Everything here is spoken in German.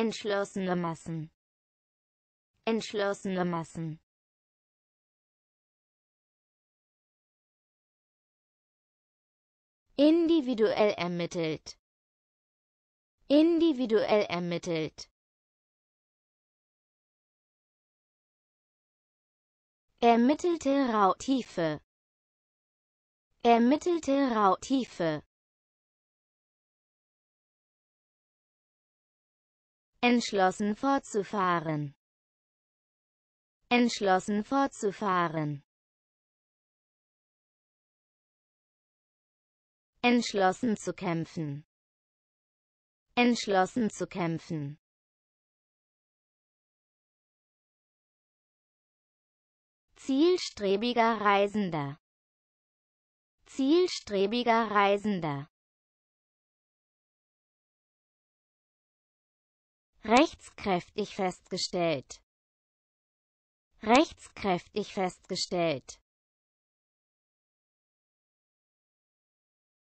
entschlossene Massen entschlossene Massen individuell ermittelt individuell ermittelt ermittelte Rautiefe ermittelte Rautiefe entschlossen fortzufahren entschlossen fortzufahren entschlossen zu kämpfen entschlossen zu kämpfen zielstrebiger Reisender zielstrebiger Reisender rechtskräftig festgestellt rechtskräftig festgestellt